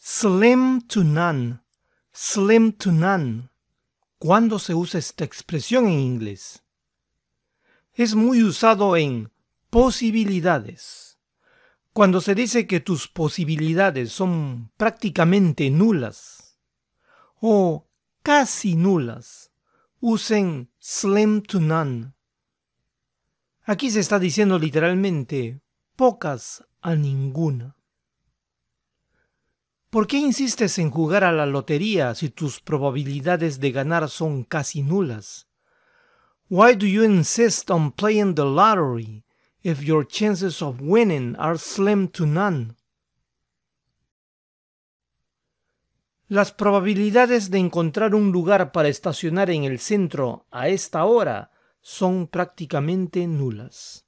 Slim to none. Slim to none. ¿Cuándo se usa esta expresión en inglés? Es muy usado en posibilidades. Cuando se dice que tus posibilidades son prácticamente nulas o casi nulas, usen slim to none. Aquí se está diciendo literalmente pocas a ninguna. ¿Por qué insistes en jugar a la lotería si tus probabilidades de ganar son casi nulas? Why do you insist on playing the lottery if your chances of winning are slim to none? Las probabilidades de encontrar un lugar para estacionar en el centro a esta hora son prácticamente nulas.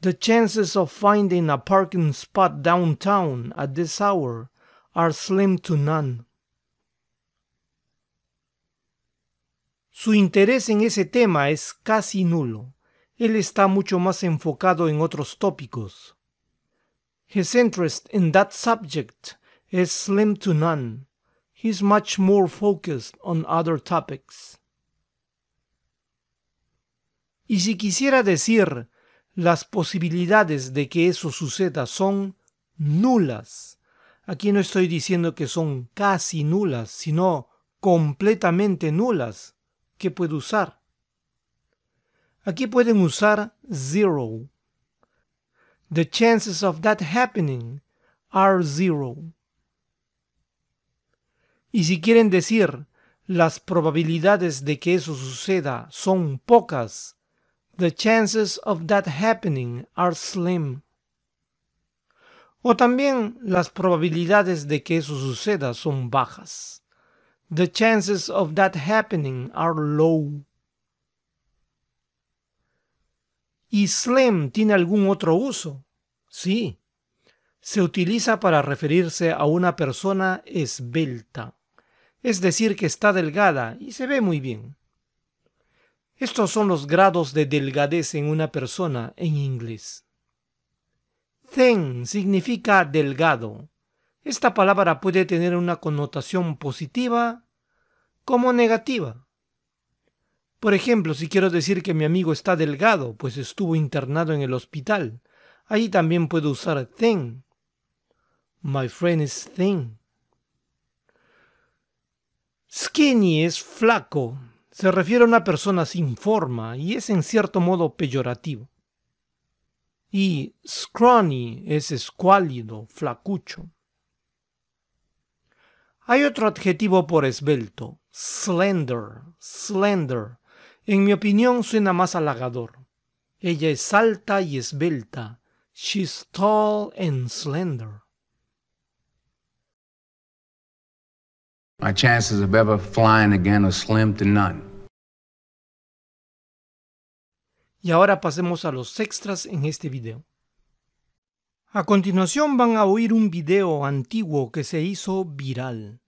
The chances of finding a parking spot downtown at this hour are slim to none. Su interés en ese tema es casi nulo. Él está mucho más enfocado en otros tópicos. His interest in that subject is slim to none. He's much more focused on other topics. Y si quisiera decir, las posibilidades de que eso suceda son nulas. Aquí no estoy diciendo que son casi nulas, sino completamente nulas que puedo usar. Aquí pueden usar zero. The chances of that happening are zero. Y si quieren decir las probabilidades de que eso suceda son pocas, the chances of that happening are slim o también las probabilidades de que eso suceda son bajas. The chances of that happening are low. ¿Y slim tiene algún otro uso? Sí. Se utiliza para referirse a una persona esbelta, es decir, que está delgada y se ve muy bien. Estos son los grados de delgadez en una persona en inglés. Zen significa delgado. Esta palabra puede tener una connotación positiva como negativa. Por ejemplo, si quiero decir que mi amigo está delgado, pues estuvo internado en el hospital, Ahí también puedo usar thin. My friend is thin. Skinny es flaco, se refiere a una persona sin forma y es en cierto modo peyorativo y scrawny es escuálido, flacucho. Hay otro adjetivo por esbelto, slender, slender. En mi opinión suena más halagador. Ella es alta y esbelta. She's tall and slender. My chances of ever flying again are slim to none. Y ahora pasemos a los extras en este video. A continuación van a oír un video antiguo que se hizo viral.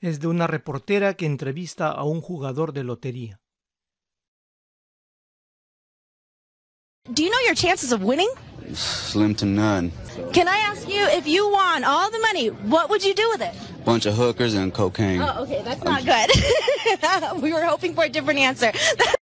Es de una reportera que entrevista a un jugador de lotería. Do you know your chances of winning? Slim to none. Can I ask you if you won all the money, what would you do with it? Bunch of hookers and cocaine. Oh, okay, that's not good. we were hoping for a different answer.